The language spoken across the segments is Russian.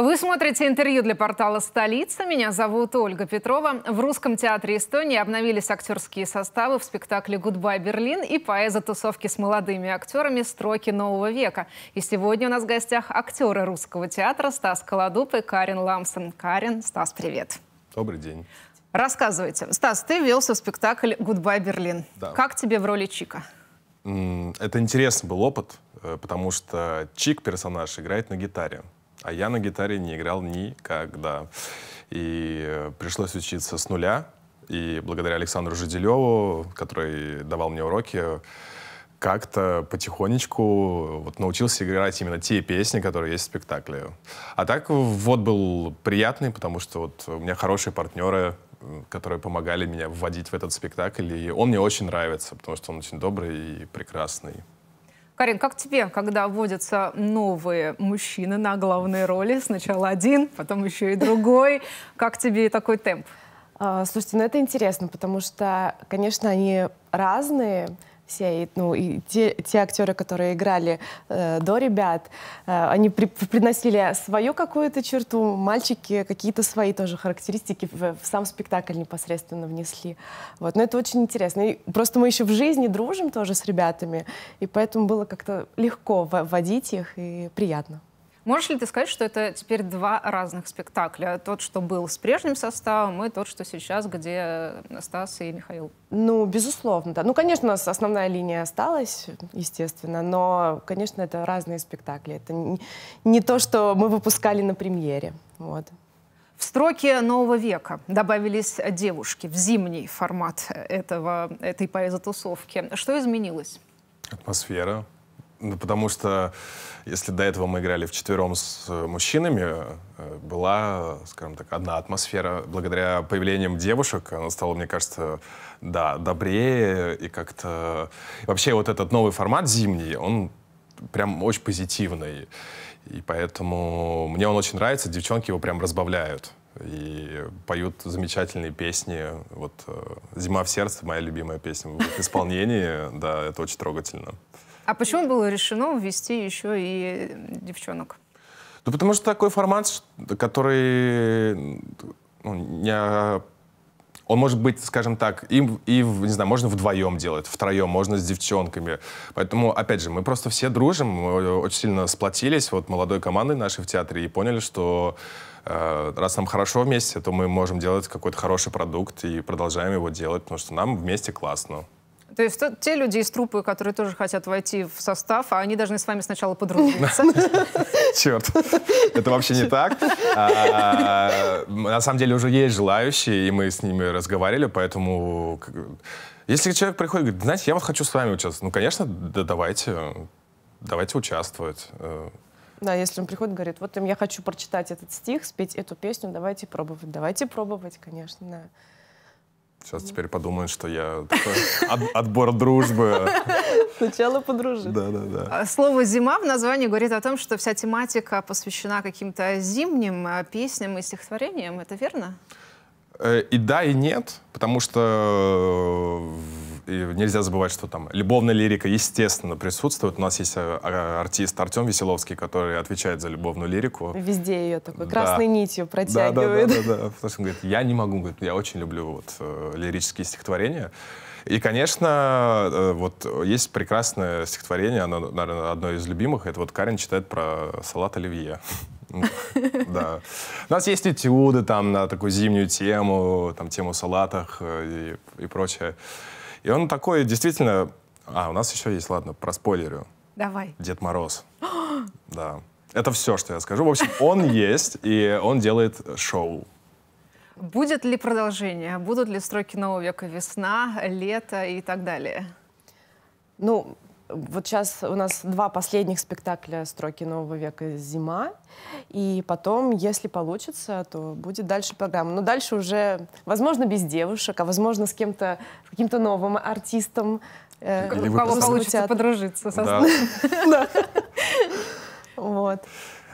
Вы смотрите интервью для портала «Столица». Меня зовут Ольга Петрова. В Русском театре Эстонии обновились актерские составы в спектакле «Гудбай, Берлин» и поэза тусовки с молодыми актерами «Строки нового века». И сегодня у нас в гостях актеры Русского театра Стас Колодуп и Карин Ламсон. Карин, Стас, привет. Добрый день. Рассказывайте. Стас, ты велся в спектакль «Гудбай, Берлин». Да. Как тебе в роли Чика? Это интересный был опыт, э, потому что Чик, персонаж, играет на гитаре. А я на гитаре не играл никогда. И э, пришлось учиться с нуля. И благодаря Александру Жиделеву, который давал мне уроки, как-то потихонечку вот, научился играть именно те песни, которые есть в спектакле. А так вот был приятный, потому что вот у меня хорошие партнеры, которые помогали меня вводить в этот спектакль, и он мне очень нравится, потому что он очень добрый и прекрасный. Карин, как тебе, когда вводятся новые мужчины на главные роли? Сначала один, потом еще и другой. Как тебе такой темп? А, слушайте, ну это интересно, потому что, конечно, они разные, все, ну, и те, те актеры, которые играли э, до ребят, э, они при, приносили свою какую-то черту, мальчики какие-то свои тоже характеристики в, в сам спектакль непосредственно внесли. Вот. Но это очень интересно. И просто мы еще в жизни дружим тоже с ребятами, и поэтому было как-то легко вводить их и приятно. Можешь ли ты сказать, что это теперь два разных спектакля? Тот, что был с прежним составом, и тот, что сейчас, где Стас и Михаил? Ну, безусловно, да. Ну, конечно, у нас основная линия осталась, естественно, но, конечно, это разные спектакли. Это не, то, что мы выпускали на премьере. Вот. В строке нового века добавились девушки в зимний формат этого, этой поэзотусовки. Что изменилось? Атмосфера, ну, потому что если до этого мы играли в четвером с э, мужчинами, э, была, скажем так, одна атмосфера. Благодаря появлениям девушек она стала, мне кажется, да, добрее и как-то... Вообще вот этот новый формат зимний, он прям очень позитивный. И поэтому мне он очень нравится, девчонки его прям разбавляют. И поют замечательные песни. Вот э, «Зима в сердце» — моя любимая песня в исполнении. Да, это очень трогательно. А почему было решено ввести еще и девчонок? Ну, потому что такой формат, который ну, не он может быть, скажем так, и, и, не знаю, можно вдвоем делать, втроем, можно с девчонками. Поэтому, опять же, мы просто все дружим, мы очень сильно сплотились вот молодой командой нашей в театре и поняли, что э, раз нам хорошо вместе, то мы можем делать какой-то хороший продукт и продолжаем его делать, потому что нам вместе классно. То есть то, те люди из трупы, которые тоже хотят войти в состав, а они должны с вами сначала подружиться. Черт, это вообще не так. А, на самом деле уже есть желающие, и мы с ними разговаривали, поэтому... Если человек приходит и говорит, знаете, я вот хочу с вами участвовать, ну, конечно, да давайте, давайте участвовать. Да, если он приходит и говорит, вот я хочу прочитать этот стих, спеть эту песню, давайте пробовать. Давайте пробовать, конечно, да. Сейчас теперь подумают, что я такой отбор дружбы. Сначала подружить. Да, да, да. А слово «зима» в названии говорит о том, что вся тематика посвящена каким-то зимним а, песням и стихотворениям. Это верно? Э, и да, и нет, потому что э, нельзя забывать, что там любовная лирика, естественно, присутствует. У нас есть э, а, артист Артем Веселовский, который отвечает за любовную лирику. Везде ее такой да. красной нитью протягивает. Да, да, да, да, да. Потому что он говорит, я не могу, говорит, я очень люблю вот, э, лирические стихотворения. И, конечно, э, вот есть прекрасное стихотворение, оно, наверное, одно из любимых. Это вот Карен читает про салат оливье. Да. У нас есть этюды там на такую зимнюю тему, там тему салатах э, и, и прочее. И он такой действительно... А, у нас еще есть, ладно, про спойлерю. Давай. Дед Мороз. да. Это все, что я скажу. В общем, он есть, и он делает шоу. Будет ли продолжение? Будут ли строки нового века весна, лето и так далее? Ну, вот сейчас у нас два последних спектакля «Строки нового века. Зима». И потом, если получится, то будет дальше программа. Но дальше уже, возможно, без девушек, а возможно, с кем-то, каким-то новым артистом. Э, ну, у кого получится подружиться. Со да. Вот.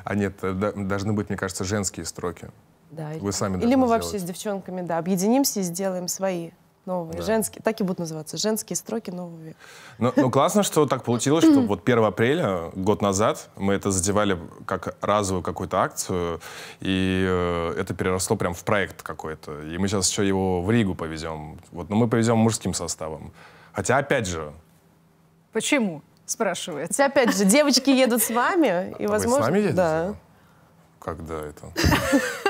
А нет, э, должны быть, мне кажется, женские строки. Да. Вы сами Или мы вообще с девчонками, да, объединимся и сделаем свои новые. Да. Женские, так и будут называться. Женские строки нового века. Ну, ну классно, что так получилось, что вот 1 апреля, год назад, мы это задевали как разовую какую-то акцию, и э, это переросло прям в проект какой-то. И мы сейчас еще его в Ригу повезем. Вот, но ну, мы повезем мужским составом. Хотя, опять же... Почему? Спрашивает. Хотя, опять же, девочки едут с вами, и, а возможно... с нами едете? Да. Когда это?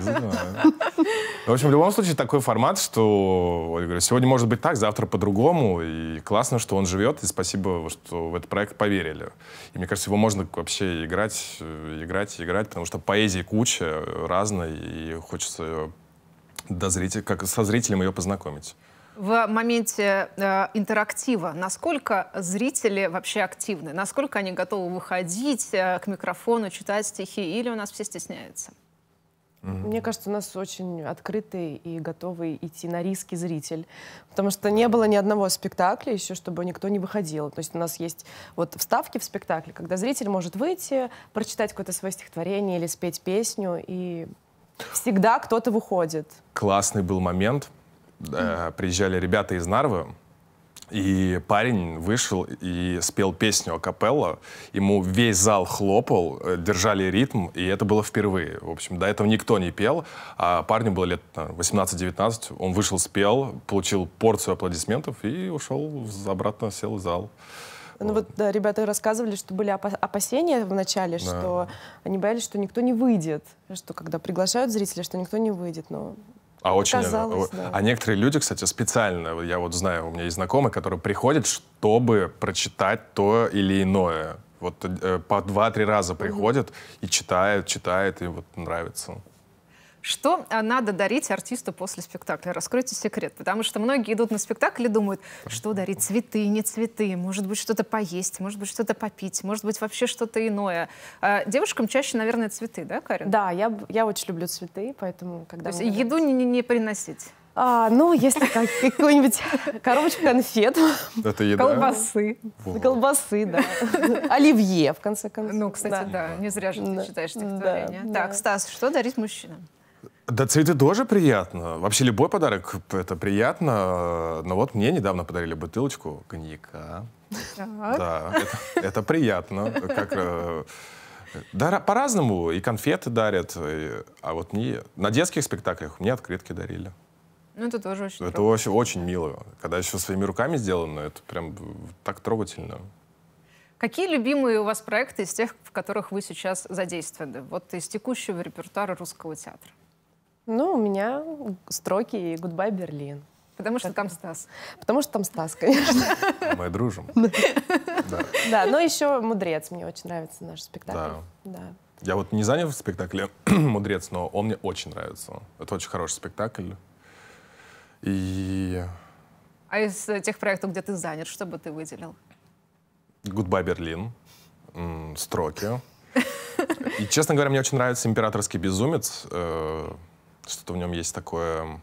знаю. В общем, в любом случае, такой формат, что сегодня может быть так, завтра по-другому. И классно, что он живет, и спасибо, что в этот проект поверили. И мне кажется, его можно вообще играть, э, играть, играть, потому что поэзии куча э, разной, и хочется ее до зрителя, как со зрителем ее познакомить. В моменте э, интерактива, насколько зрители вообще активны, насколько они готовы выходить э, к микрофону, читать стихи, или у нас все стесняются? Угу. Мне кажется, у нас очень открытый и готовый идти на риски зритель, потому что не было ни одного спектакля еще, чтобы никто не выходил. То есть у нас есть вот вставки в спектакле, когда зритель может выйти, прочитать какое-то свое стихотворение или спеть песню, и всегда кто-то выходит. Классный был момент. Э, приезжали ребята из Нарвы, и парень вышел и спел песню акапелла. Ему весь зал хлопал, э, держали ритм, и это было впервые. В общем, до этого никто не пел, а парню было лет 18-19. Он вышел, спел, получил порцию аплодисментов и ушел обратно, сел в зал. Ну вот, да, ребята рассказывали, что были опасения в начале, да. что они боялись, что никто не выйдет, что когда приглашают зрителя, что никто не выйдет, но а очень. Казалось, а, да. а некоторые люди, кстати, специально, я вот знаю, у меня есть знакомые, которые приходят, чтобы прочитать то или иное. Вот э, по два-три раза приходят mm-hmm. и читают, читают, и вот нравится. Что а, надо дарить артисту после спектакля? Раскройте секрет, потому что многие идут на спектакль и думают, что дарить, цветы, не цветы, может быть, что-то поесть, может быть, что-то попить, может быть, вообще что-то иное. А девушкам чаще, наверное, цветы, да, Карин? Да, я, я очень люблю цветы, поэтому... Когда То есть еду не, не не приносить? А, ну, если как, какую-нибудь коробочку конфет. Это еда? Колбасы. О. Колбасы, да. Оливье, в конце концов. Ну, кстати, да. да. Не зря же ты да. читаешь стихотворение. Да, так, Стас, что дарить мужчинам? Да, цветы тоже приятно. Вообще любой подарок это приятно. Но вот мне недавно подарили бутылочку коньяка. Так. Да, это, это приятно. Как, э, да, по-разному. И конфеты дарят. И, а вот мне на детских спектаклях мне открытки дарили. Ну, это тоже очень Это очень, очень мило. Когда еще своими руками сделано, это прям так трогательно. Какие любимые у вас проекты из тех, в которых вы сейчас задействованы? Вот из текущего репертуара русского театра. Ну, у меня строки и «Гудбай, Берлин». Потому что так. там Стас. Потому что там Стас, конечно. Мы дружим. Да. да, но еще «Мудрец». Мне очень нравится наш спектакль. Да. да. Я вот не занят в спектакле «Мудрец», но он мне очень нравится. Это очень хороший спектакль. И... А из э, тех проектов, где ты занят, что бы ты выделил? «Гудбай, Берлин», «Строки». И, честно говоря, мне очень нравится «Императорский безумец». Э, что-то в нем есть такое,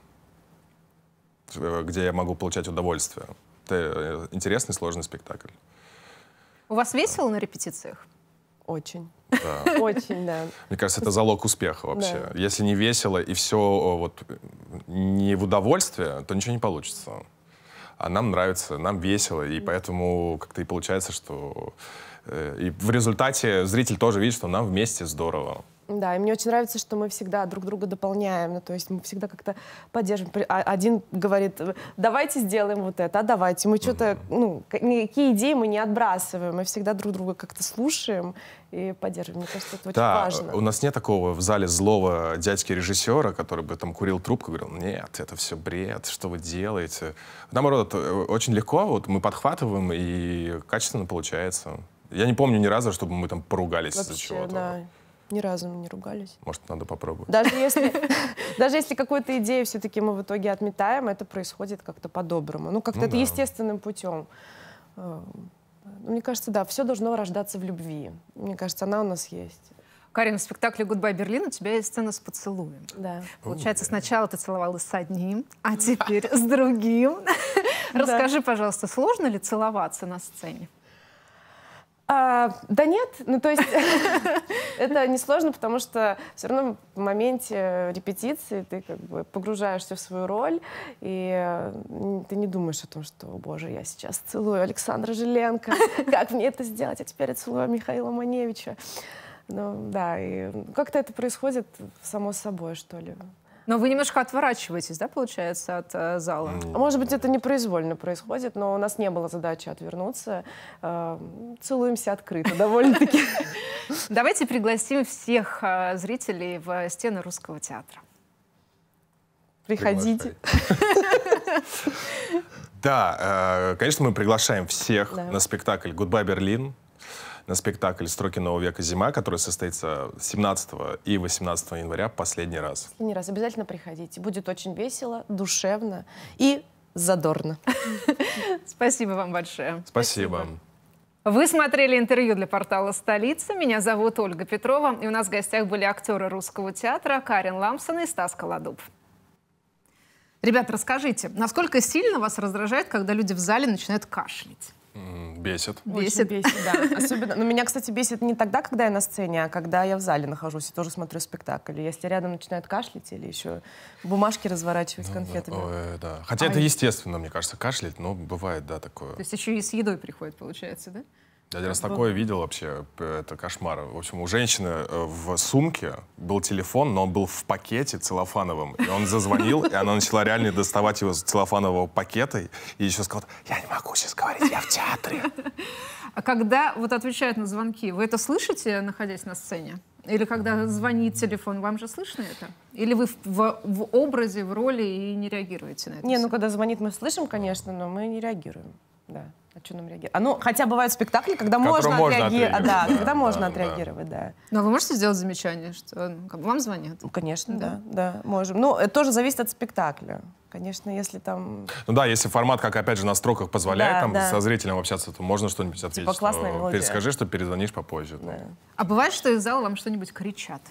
э, где я могу получать удовольствие. Это э, интересный, сложный спектакль. У вас весело на репетициях? Очень. Да. Очень, да. Мне кажется, это залог успеха вообще. Да. Если не весело и все э, вот не в удовольствие, то ничего не получится. А нам нравится, нам весело, и поэтому как-то и получается, что... И в результате зритель тоже видит, что нам вместе здорово. Да, и мне очень нравится, что мы всегда друг друга дополняем, ну, то есть мы всегда как-то поддерживаем. А, один говорит, давайте сделаем вот это, а давайте. Мы что-то, ну, никакие идеи мы не отбрасываем, мы всегда друг друга как-то слушаем и поддерживаем. Мне кажется, это очень да, важно. у нас нет такого в зале злого дядьки-режиссера, который бы там курил трубку и говорил, нет, это все бред, что вы делаете. Наоборот, очень легко, вот мы подхватываем и качественно получается. Я не помню ни разу, чтобы мы там поругались из-за чего-то. Да. Ни разу мы не ругались. Может, надо попробовать. Даже если, даже если какую-то идею все-таки мы в итоге отметаем, это происходит как-то по-доброму. Ну, как-то ну, это да. естественным путем. Э, ну, мне кажется, да, все должно рождаться в любви. Мне кажется, она у нас есть. Карин, в спектакле «Гудбай Берлин» у тебя есть сцена с поцелуем. Да. Получается, сначала ты целовалась с одним, а теперь с другим. Расскажи, пожалуйста, сложно ли целоваться на сцене? А, да нет, ну то есть это несложно, потому что все равно в моменте репетиции ты как бы погружаешься в свою роль, и ты не думаешь о том, что, о боже, я сейчас целую Александра Желенко, как мне это сделать, а теперь я целую Михаила Маневича. Ну да, и как-то это происходит само собой, что ли. Но вы немножко отворачиваетесь, да, получается, от э, зала? Ну, а может быть, это непроизвольно происходит, но у нас не было задачи отвернуться. Э, целуемся открыто довольно-таки. Давайте пригласим всех э, зрителей в стены русского театра. Приходите. Да, э, конечно, мы приглашаем всех на спектакль «Гудбай, Берлин» на спектакль «Строки нового века. Зима», который состоится 17 и 18 января последний раз. Последний раз. Обязательно приходите. Будет очень весело, душевно и задорно. Спасибо вам большое. Спасибо. Вы смотрели интервью для портала «Столица». Меня зовут Ольга Петрова, и у нас в гостях были актеры русского театра Карин Ламсон и Стас Колодуб. Ребята, расскажите, насколько сильно вас раздражает, когда люди в зале начинают кашлять? Бесит. Бесит. Очень бесит, да. Особенно, но ну, меня, кстати, бесит не тогда, когда я на сцене, а когда я в зале нахожусь и тоже смотрю спектакль. Если рядом начинают кашлять или еще бумажки разворачивать ну, конфетами. Да, ой, э, да. Хотя а это естественно, мне кажется, кашлять, но бывает, да, такое. То есть еще и с едой приходит, получается, да? Я один раз такое видел вообще, это кошмар. В общем, у женщины э, в сумке был телефон, но он был в пакете целлофановым, И он зазвонил, и она начала реально доставать его с целлофанового пакета. И еще сказала, я не могу сейчас говорить, я в театре. А когда вот отвечают на звонки, вы это слышите, находясь на сцене? Или когда звонит телефон, вам же слышно это? Или вы в, в, в образе, в роли и не реагируете на это? Не, все? ну когда звонит, мы слышим, конечно, но мы не реагируем да. А что нам реагировать? А ну, хотя бывают спектакли, когда можно, можно отреагировать. А, да, да, когда можно отреагировать, да. да. Ну, а вы можете сделать замечание, что ну, вам звонят? Ну, конечно, да. да, да, можем. Ну, это тоже зависит от спектакля. Конечно, если там... Ну да, если формат, как, опять же, на строках позволяет да, там да. со зрителем общаться, то можно что-нибудь типа ответить. Типа классная что... Перескажи, что перезвонишь попозже. Да. А бывает, что из зала вам что-нибудь кричат?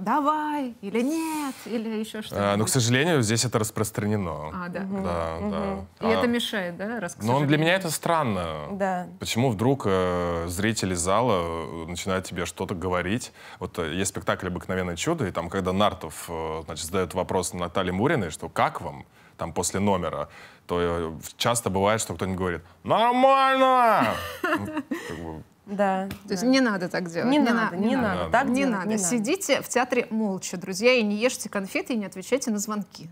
давай или нет, или еще что-то? А, ну, к сожалению, здесь это распространено. А, да. Угу. Да, угу. да. И а, это мешает, да? Раз, но он для меня это странно. Да. Почему вдруг э, зрители зала э, начинают тебе что-то говорить? Вот э, есть спектакль «Обыкновенное чудо», и там, когда Нартов, э, значит, задает вопрос Наталье Муриной, что «как вам?» там после номера, то э, часто бывает, что кто-нибудь говорит «Нормально!» ну, да. То да. есть не надо так делать. Не, не надо, не, не надо. надо. Так не делать, надо. Не Сидите в театре молча, друзья, и не ешьте конфеты, и не отвечайте на звонки.